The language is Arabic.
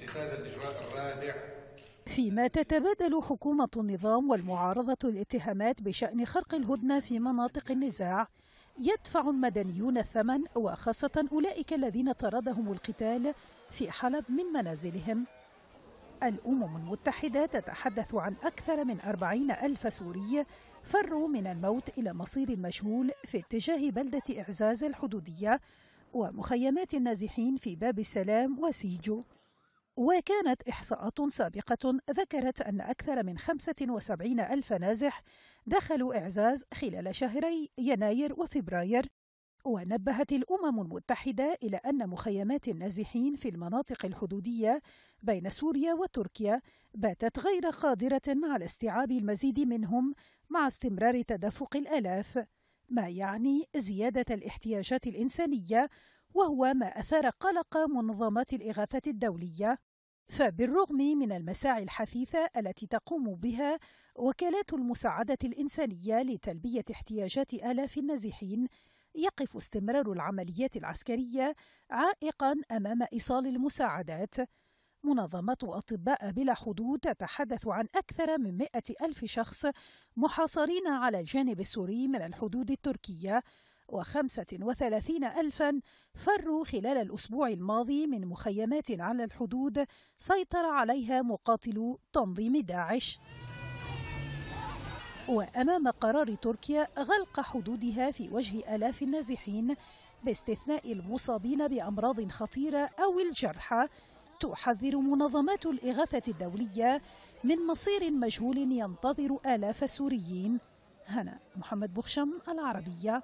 واتخاذ الإجراء الرادع فيما تتبادل حكومة النظام والمعارضة الاتهامات بشأن خرق الهدنة في مناطق النزاع يدفع المدنيون الثمن وخاصة أولئك الذين طردهم القتال في حلب من منازلهم الأمم المتحدة تتحدث عن أكثر من أربعين ألف سوري فروا من الموت إلى مصير مجهول في اتجاه بلدة إعزاز الحدودية ومخيمات النازحين في باب السلام وسيجو وكانت إحصاءات سابقة ذكرت أن أكثر من 75 ألف نازح دخلوا إعزاز خلال شهري يناير وفبراير ونبهت الأمم المتحدة إلى أن مخيمات النازحين في المناطق الحدودية بين سوريا وتركيا باتت غير قادرة على استيعاب المزيد منهم مع استمرار تدفق الآلاف، ما يعني زيادة الاحتياجات الإنسانية وهو ما أثار قلق منظمات الإغاثة الدولية فبالرغم من المساعي الحثيثة التي تقوم بها وكالات المساعدة الإنسانية لتلبية احتياجات آلاف النازحين يقف استمرار العمليات العسكرية عائقا أمام إيصال المساعدات منظمة أطباء بلا حدود تتحدث عن أكثر من مئة ألف شخص محاصرين على الجانب السوري من الحدود التركية وثلاثين ألفا فروا خلال الأسبوع الماضي من مخيمات على الحدود سيطر عليها مقاتلو تنظيم داعش وأمام قرار تركيا غلق حدودها في وجه آلاف النازحين باستثناء المصابين بأمراض خطيرة أو الجرحى تحذر منظمات الإغاثة الدولية من مصير مجهول ينتظر آلاف السوريين هنا محمد بخشم العربية